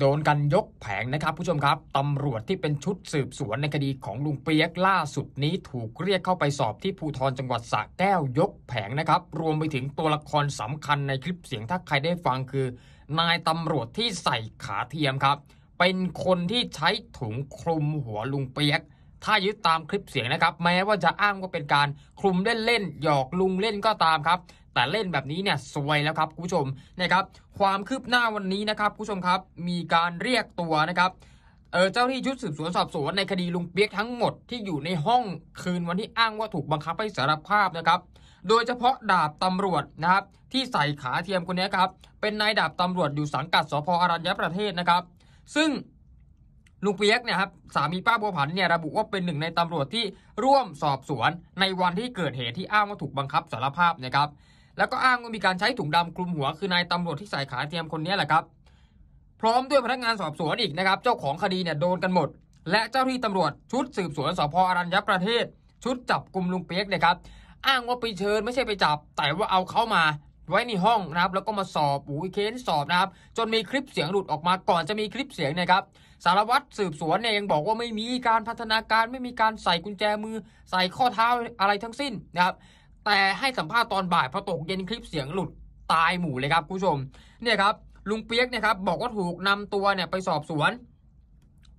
โดนกันยกแผงนะครับผู้ชมครับตำรวจที่เป็นชุดสืบสวนในคดีของลุงเปียกล่าสุดนี้ถูกเรียกเข้าไปสอบที่ภูทรจังหวัดสระแก้วยกแผงนะครับรวมไปถึงตัวละครสำคัญในคลิปเสียงถ้าใครได้ฟังคือ นายตำรวจที่ใส่ขาเทียมครับ เป็นคนที่ใช้ถุงคลุมหัวลุงเปียกถ้ายึดตามคลิปเสียงนะครับ แม้ว่าจะอ้างว่าเป็นการคลุมเล่นๆหยอกลุงเล่นก็ตามครับแต่เล่นแบบนี้เนี่ยสวยแล้วครับคุณผู้ชมนะครับ ความคืบหน้าวันนี้นะครับคุณผู้ชมครับมีการเรียกตัวนะครับเออเจ้าที่ชุดสืบสวนสอบสวนในคดีลุงเปียกทั้งหมดที่อยู่ในห้องคืนวันที่อ้างว่าถูกบังคับ ให้สารภาพนะครับ โดยเฉพาะดาบตำรวจนะครับที่ใส่ขาเทียมคนนี้ครับเป็นนายดาบตำรวจอยู่สังกัดสพอรัญญประเทศนะครับ ซึ่งลุงเปียกเนี่ยครับสามีป้าบัวผันเนี่ยระบุว่าเป็นหนึ่งในตำรวจที่ร่วมสอบสวนในวันที่เกิดเหตุที่อ้างว่าถูกบังคับสารภาพนะครับแล้วก็อ้างว่ามีการใช้ถุงดำคลุมหัว คือนายตำรวจที่ใส่ขาเทียมคนนี้แหละครับ พร้อมด้วยพนักงานสอบสวนอีกนะครับ เจ้าของคดีเนี่ยโดนกันหมด และเจ้าที่ตำรวจชุดสืบสวนสพอรัญญประเทศ ชุดจับกลุ่มลุงเปียกเนี่ยครับ อ้างว่าไปเชิญไม่ใช่ไปจับ แต่ว่าเอาเขามาไว้ในห้องนะครับ แล้วก็มาสอบอุ้ยเค้นสอบนะครับจนมีคลิปเสียงหลุดออกมาก่อนจะมีคลิปเสียงนะครับ สารวัตรสืบสวนเนี่ยยังบอกว่าไม่มีการพัฒนาการไม่มีการใส่กุญแจมือ ใส่ข้อเท้าอะไรทั้งสิ้นนะครับแต่ให้สัมภาษณ์ตอนบ่ายพอตกเย็นคลิปเสียงหลุดตายหมู่เลยครับผู้ชม เนี่ยครับ ลุงเปียกเนี่ยครับ บอกว่าถูกนำตัวเนี่ยไปสอบสวน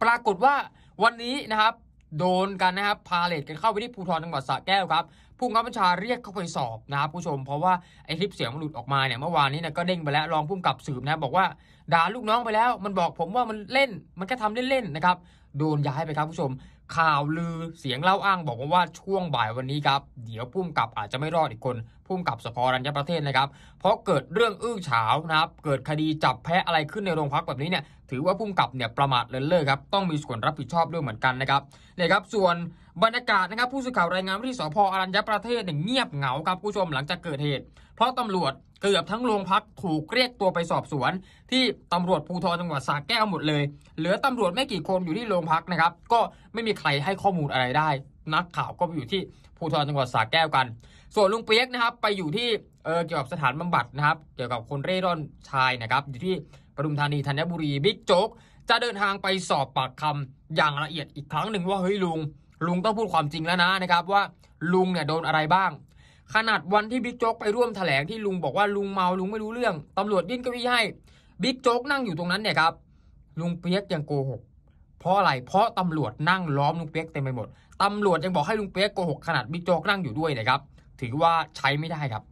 ปรากฏว่าวันนี้นะครับ โดนกันนะครับ พาเลตกันเข้าไปที่ภูทรจังหวัดสระแก้วครับผู้กำกับบัญชาเรียกเข้าไปสอบนะครับผู้ชม เพราะว่าไอ้คลิปเสียงมันหลุดออกมาเนี่ยเมื่อวานนี้นะก็เด้งไปแล้วรองผู้กำกับสืบนะบอกว่าด่าลูกน้องไปแล้ว มันบอกผมว่ามันเล่นมันแค่ทำเล่นๆนะครับโดนย้ายไปครับผู้ชม ข่าวลือเสียงเล่าอ้าง บอกว่าช่วงบ่ายวันนี้ครับเดี๋ยวพุ่มกับอาจจะไม่รอดอีกคน พุ่มกับสพรัญญประเทศนะครับ เพราะเกิดเรื่องอื้อฉาวนะครับเกิดคดีจับแพ้อะไรขึ้นในโรงพักแบบนี้เนี่ยถือว่าพุ่มกับเนี่ยประมาทเลินเล่อครับต้องมีส่วนรับผิดชอบด้วยเหมือนกันนะครับเนี่ยครับส่วนบรรยากาศนะครับผู้สื่อข่าวรายงานว่าที่สพอรัญญประเทศเนี่ยเงียบเหงาครับผู้ชมหลังจากเกิดเหตุ เพราะตำรวจเกือบทั้งโรงพักถูกเรียกตัวไปสอบสวน ที่ตำรวจภูธรจังหวัดสระแก้วหมดเลยเหลือตำรวจไม่กี่คนอยู่ที่โรงพักนะครับ ก็ไม่มีใครให้ข้อมูลอะไรได้ นักข่าวก็ไปอยู่ที่ภูธรจังหวัดสระแก้วกัน ส่วนลุงเปียกนะครับไปอยู่ที่เเกี่ยวกับสถานบำบัดนะครับ เกี่ยวกับคนเร่ร่อนชายนะครับอยู่ที่ปทุมธานีธัญบุรีบิ๊กโจ๊กจะเดินทางไปสอบปากคำอย่างละเอียดอีกครั้งหนึ่งว่าเฮ้ยลุงลุงต้องพูดความจริงแล้วนะนะครับว่าลุงเนี่ยโดนอะไรบ้าง ขนาดวันที่บิ๊กโจ๊กไปร่วมแถลงที่ลุงบอกว่าลุงเมาลุงไม่รู้เรื่องตำรวจยื่นก้ีให้บิ๊กโจ๊กนั่งอยู่ตรงนั้นเนี่ยครับลุงเปียกยังโกหกเพราะอะไรเพราะตำรวจนั่งล้อมลุงเปียกเต็มไปหมดตำรวจยังบอกให้ลุงเปียกโกหกขนาดบิ๊กโจ๊กนั่งอยู่ด้วยนะครับ ถือว่าใช้ไม่ได้ครับ